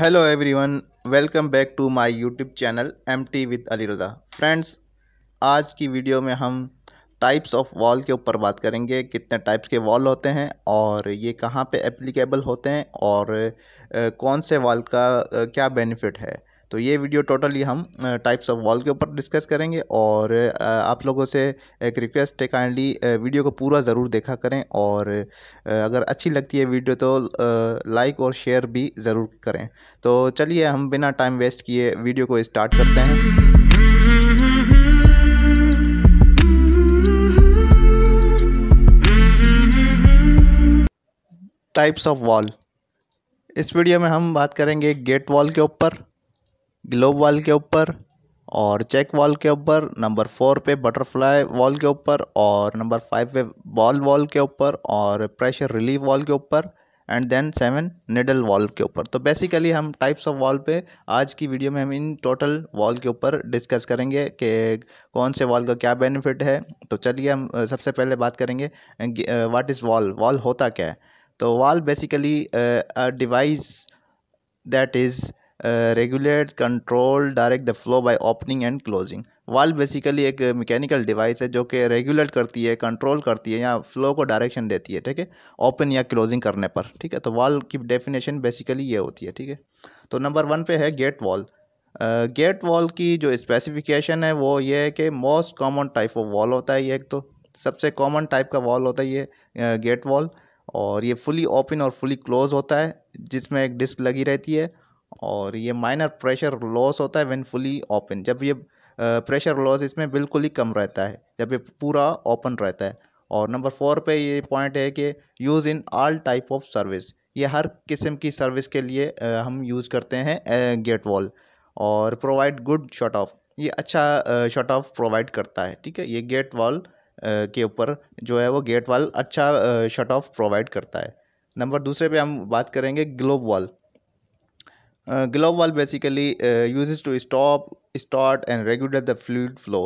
hello everyone welcome back to my YouTube channel M T with Raza friends आज की video में हम types of valve के ऊपर बात करेंगे कितने टाइप्स के वॉल होते हैं और ये कहाँ पे एप्लीकेबल होते हैं और कौन से वॉल का क्या बेनिफिट है तो ये वीडियो टोटली हम टाइप्स ऑफ वॉल के ऊपर डिस्कस करेंगे और आप लोगों से एक रिक्वेस्ट है काइंडली वीडियो को पूरा ज़रूर देखा करें और अगर अच्छी लगती है वीडियो तो लाइक और शेयर भी ज़रूर करें तो चलिए हम बिना टाइम वेस्ट किए वीडियो को स्टार्ट करते हैं टाइप्स ऑफ वॉल इस वीडियो में हम बात करेंगे गेट वॉल के ऊपर ग्लोब वॉल के ऊपर और चेक वॉल के ऊपर नंबर फोर पे बटरफ्लाई वॉल के ऊपर और नंबर फाइव पे बॉल वॉल के ऊपर और प्रेशर रिलीफ वॉल के ऊपर and then seven needle valve के ऊपर तो बेसिकली हम टाइप्स ऑफ वॉल पे आज की वीडियो में हम इन टोटल वॉल के ऊपर डिस्कस करेंगे कि कौन से वॉल का क्या बेनिफिट है तो चलिए हम सबसे पहले बात करेंगे व्हाट इज़ वॉल वॉल होता क्या है तो valve basically device that is regulate control direct the flow by opening and closing valve basically एक मैकेनिकल डिवाइस है जो कि रेगुलेट करती है कंट्रोल करती है या फ्लो को डायरेक्शन देती है ठीक है ओपन या क्लोजिंग करने पर ठीक है तो वाल्व की डेफिनेशन बेसिकली ये होती है ठीक है तो नंबर वन पे है गेट वॉल गेट वॉल की जो स्पेसिफिकेशन है वो ये है कि most common type of valve होता है ये एक तो सबसे कॉमन टाइप का वॉल होता है ये गेट uh, वॉल और ये फुली ओपन और फुली क्लोज होता है जिसमें एक डिस्क लगी रहती है और ये माइनर प्रेशर लॉस होता है व्हेन फुली ओपन जब ये प्रेशर लॉस इसमें बिल्कुल ही कम रहता है जब ये पूरा ओपन रहता है और नंबर फोर पे ये पॉइंट है कि use in all type of service ये हर किस्म की सर्विस के लिए हम यूज़ करते हैं गेट वॉल और प्रोवाइड गुड शॉट ऑफ ये अच्छा शॉट ऑफ प्रोवाइड करता है ठीक है ये गेट वॉल के ऊपर जो है वो गेट वॉल अच्छा शॉट ऑफ प्रोवाइड करता है नंबर दूसरे पे हम बात करेंगे globe valve globe valve basically use to stop start and regular the fluid flow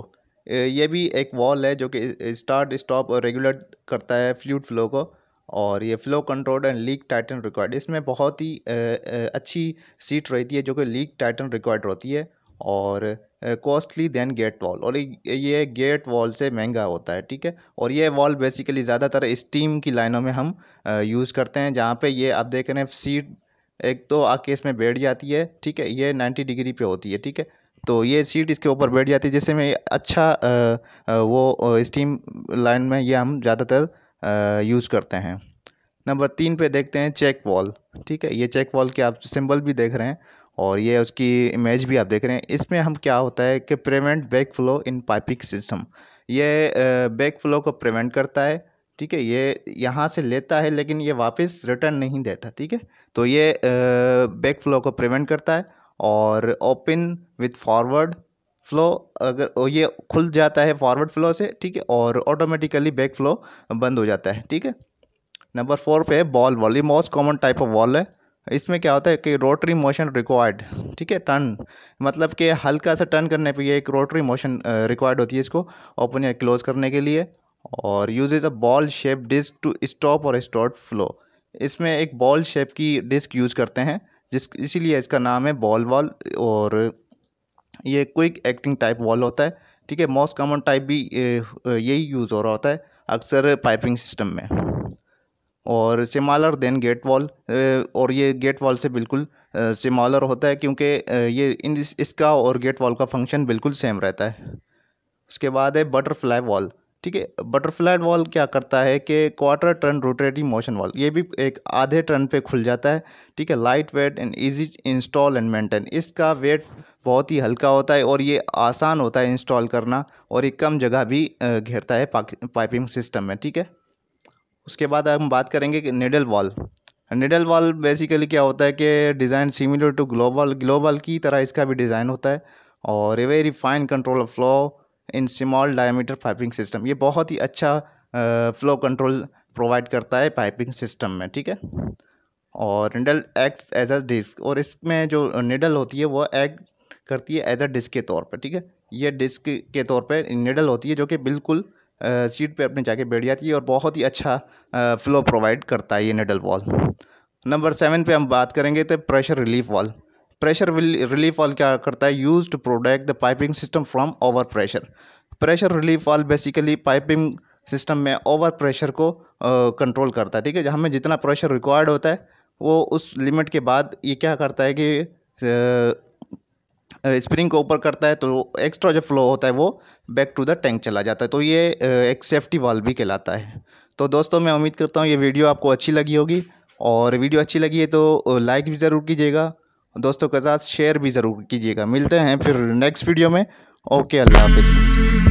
ये भी एक वॉल है जो कि स्टार्ट स्टॉप और रेगुलेट करता है फ्लूड फ्लो को और ये flow control and leak tighten required इसमें बहुत ही uh, uh, अच्छी सीट रहती है जो कि लीक टाइटन रिक्वायर्ड होती है और कॉस्टली देन गेट वॉल और ये गेट वॉल से महंगा होता है ठीक है और ये वॉल बेसिकली ज़्यादातर स्टीम की लाइनों में हम यूज़ uh, करते हैं जहाँ पे ये आप देख रहे हैं सीट एक तो आके इसमें बैठ जाती है ठीक है ये नाइन्टी डिग्री पे होती है ठीक है तो ये सीट इसके ऊपर बैठ जाती है जिससे में अच्छा वो स्टीम लाइन में ये हम ज़्यादातर यूज़ करते हैं नंबर तीन पे देखते हैं चेक वॉल ठीक है ये चेक वॉल के आप सिंबल भी देख रहे हैं और ये उसकी इमेज भी आप देख रहे हैं इसमें हम क्या होता है कि prevent back flow in piping system ये बैक फ्लो को प्रिवेंट करता है ठीक है ये यहाँ से लेता है लेकिन ये वापस रिटर्न नहीं देता ठीक है तो ये बैक फ्लो को प्रिवेंट करता है और ओपन विथ फॉरवर्ड फ्लो अगर ये खुल जाता है फॉरवर्ड फ्लो से ठीक है और ऑटोमेटिकली बैक फ्लो बंद हो जाता है ठीक है नंबर फोर पे बॉल वॉल ये most common type of valve है इसमें क्या होता है कि रोटरी मोशन रिक्वायर्ड ठीक है टर्न मतलब कि हल्का सा टर्न करने पे ये एक रोटरी मोशन रिक्वायर्ड होती है इसको ओपन या क्लोज करने के लिए और uses a ball shape disc to stop और स्टॉट फ्लो इसमें एक बॉल शेप की डिस्क यूज करते हैं जिस इसीलिए इसका नाम है बॉल वॉल और ये क्विक एक्टिंग टाइप वॉल होता है ठीक है मोस्ट कॉमन टाइप भी यही यूज़ हो रहा होता है अक्सर पाइपिंग सिस्टम में और सिमालर देन गेट वॉल और ये गेट वॉल से बिल्कुल सिमालर होता है क्योंकि ये इन इसका और गेट वॉल का फंक्शन बिल्कुल सेम रहता है उसके बाद है बटरफ्लाई वॉल ठीक है बटरफ्लाई वॉल क्या करता है कि quarter turn rotating motion valve ये भी एक आधे टर्न पे खुल जाता है ठीक है light weight and easy install and maintain इसका वेट बहुत ही हल्का होता है और ये आसान होता है इंस्टॉल करना और ये कम जगह भी घेरता है पाइपिंग सिस्टम में ठीक है उसके बाद हम बात करेंगे कि needle valve needle valve basically क्या होता है कि design similar to globe globe की तरह इसका भी डिज़ाइन होता है और a very fine control of flow in small diameter piping system ये बहुत ही अच्छा फ्लो कंट्रोल प्रोवाइड करता है पाइपिंग सिस्टम में ठीक है और needle acts as a disc और इसमें जो निडल होती है वो एक्ट करती है एज अ डिस्क के तौर पर ठीक है ये डिस्क के तौर पर निडल होती है जो कि बिल्कुल सीट पे अपने जाके बैठ जाती है और बहुत ही अच्छा फ्लो प्रोवाइड करता है ये निडल वॉल नंबर सेवन पे हम बात करेंगे तो pressure relief valve pressure relief valve क्या करता है use to protect the piping system from over pressure pressure relief valve basically piping system में ओवर प्रेशर को कंट्रोल uh, करता है ठीक है जहाँ हमें जितना प्रेशर रिक्वायर्ड होता है वो उस लिमिट के बाद ये क्या करता है कि स्प्रिंग को ऊपर करता है तो एक्स्ट्रा जो फ्लो होता है वो बैक टू द टैंक चला जाता है तो ये uh, एक सेफ्टी वाल भी कहलाता है तो दोस्तों मैं उम्मीद करता हूँ ये वीडियो आपको अच्छी लगी होगी और वीडियो अच्छी लगी है तो लाइक भी ज़रूर कीजिएगा दोस्तों के साथ शेयर भी ज़रूर कीजिएगा मिलते हैं फिर नेक्स्ट वीडियो में ओके अल्लाह हाफिज़